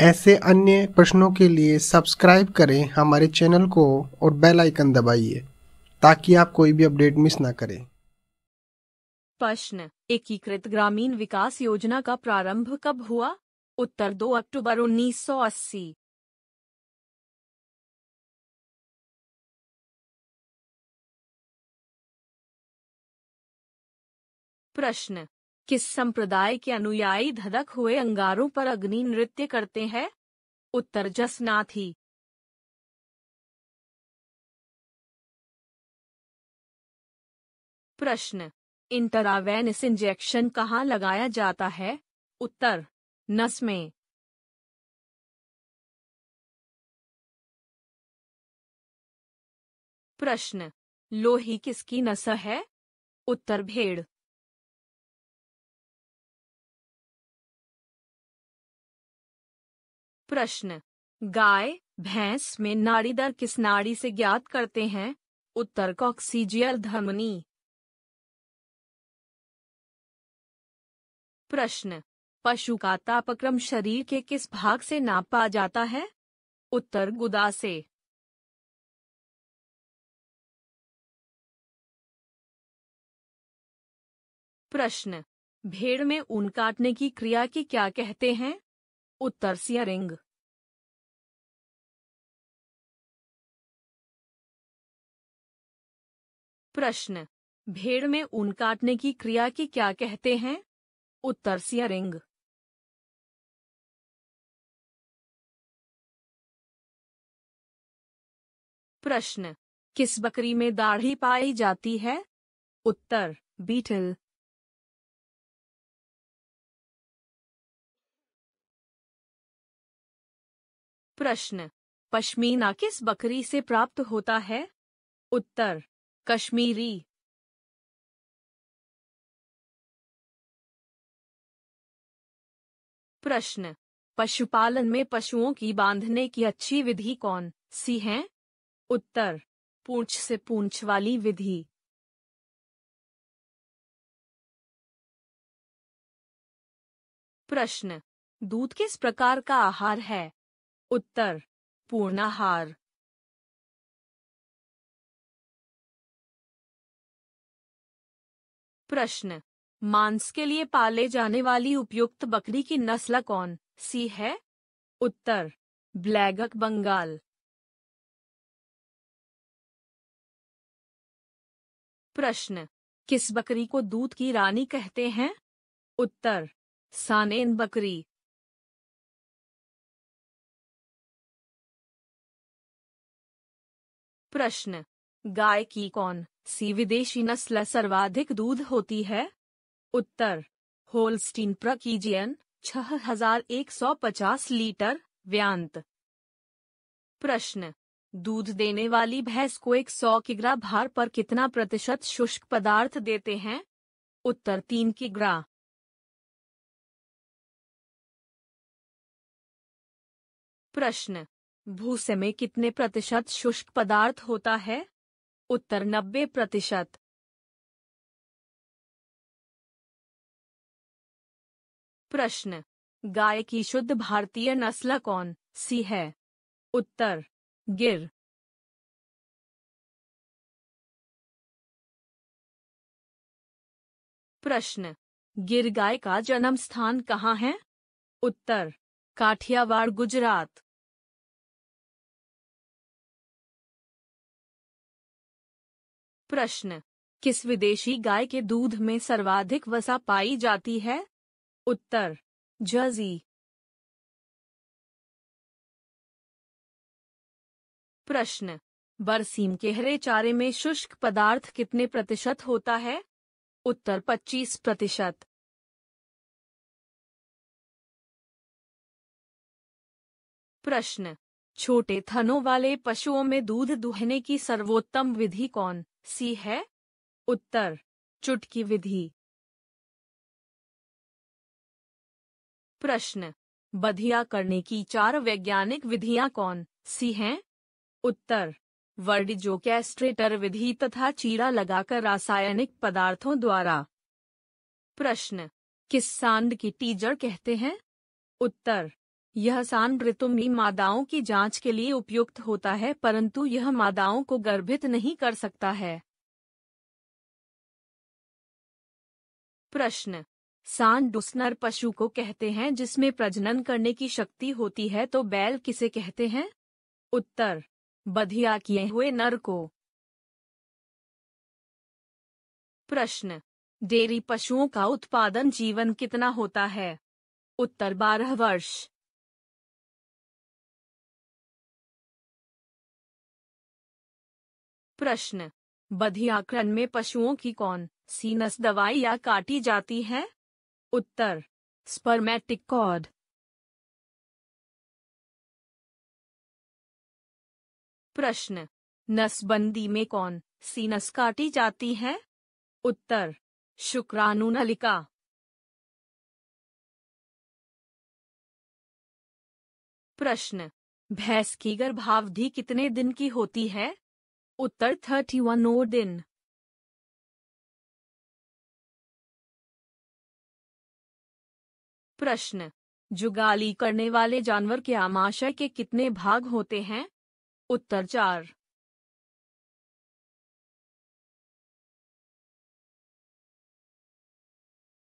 ऐसे अन्य प्रश्नों के लिए सब्सक्राइब करें हमारे चैनल को और बेल आइकन दबाइए ताकि आप कोई भी अपडेट मिस ना करें प्रश्न एकीकृत ग्रामीण विकास योजना का प्रारंभ कब हुआ उत्तर 2 अक्टूबर 1980 प्रश्न किस संप्रदाय के अनुयायी धधक हुए अंगारों पर अग्नि नृत्य करते हैं उत्तर जसनाथी प्रश्न इंटरावेनस इंजेक्शन कहाँ लगाया जाता है उत्तर नस में प्रश्न लोही किसकी नस है उत्तर भेड़ प्रश्न गाय भैंस में नाड़ी दर किस नाड़ी से ज्ञात करते हैं उत्तर कॉक्सीजियल धमनी प्रश्न पशु का तापक्रम शरीर के किस भाग से नापा जाता है उत्तर गुदा से प्रश्न भेड़ में ऊन काटने की क्रिया की क्या कहते हैं उत्तर सियरिंग प्रश्न भेड़ में ऊन काटने की क्रिया की क्या कहते हैं उत्तर सियरिंग प्रश्न किस बकरी में दाढ़ी पाई जाती है उत्तर बीटल प्रश्न पश्मीना किस बकरी से प्राप्त होता है उत्तर कश्मीरी प्रश्न पशुपालन में पशुओं की बांधने की अच्छी विधि कौन सी है उत्तर पूंछ से पूंछ वाली विधि प्रश्न दूध किस प्रकार का आहार है उत्तर पूर्णाहार प्रश्न मांस के लिए पाले जाने वाली उपयुक्त बकरी की नस्ल कौन सी है उत्तर ब्लैगक बंगाल प्रश्न किस बकरी को दूध की रानी कहते हैं उत्तर सानेन बकरी प्रश्न गाय की कौन सी विदेशी नस्ल सर्वाधिक दूध होती है उत्तर होलस्टीन प्रकीजियन छह हजार एक सौ पचास लीटर व्यांत प्रश्न दूध देने वाली भैंस को एक सौ किग्रा भार पर कितना प्रतिशत शुष्क पदार्थ देते हैं उत्तर तीन किग्रा प्रश्न भूसे में कितने प्रतिशत शुष्क पदार्थ होता है उत्तर नब्बे प्रतिशत प्रश्न गाय की शुद्ध भारतीय नस्ल कौन सी है उत्तर गिर प्रश्न गिर गाय का जन्म स्थान कहाँ है उत्तर काठियावाड़ गुजरात प्रश्न किस विदेशी गाय के दूध में सर्वाधिक वसा पाई जाती है उत्तर जर्जी प्रश्न बरसीम के हरे चारे में शुष्क पदार्थ कितने प्रतिशत होता है उत्तर 25 प्रतिशत प्रश्न छोटे थनों वाले पशुओं में दूध दुहने की सर्वोत्तम विधि कौन सी है उत्तर चुटकी विधि प्रश्न बधिया करने की चार वैज्ञानिक विधियां कौन सी हैं उत्तर वर्ड जो कैस्ट्रेटर विधि तथा चीरा लगाकर रासायनिक पदार्थों द्वारा प्रश्न किस सांड की टीजर कहते हैं उत्तर यह सान ऋतु में मादाओं की जांच के लिए उपयुक्त होता है परंतु यह मादाओं को गर्भित नहीं कर सकता है प्रश्न सान डुस्नर पशु को कहते हैं जिसमें प्रजनन करने की शक्ति होती है तो बैल किसे कहते हैं उत्तर बधिया किए हुए नर को प्रश्न डेयरी पशुओं का उत्पादन जीवन कितना होता है उत्तर बारह वर्ष प्रश्न बधियाकरण में पशुओं की कौन सीनस दवाई या काटी जाती है उत्तर स्पर्मेटिक कॉड प्रश्न नसबंदी में कौन सीनस काटी जाती है उत्तर शुक्राणु नलिका प्रश्न भैंस की गर्भावधि कितने दिन की होती है उत्तर थर्टी वन और दिन प्रश्न जुगाली करने वाले जानवर के आमाशय के कितने भाग होते हैं उत्तर चार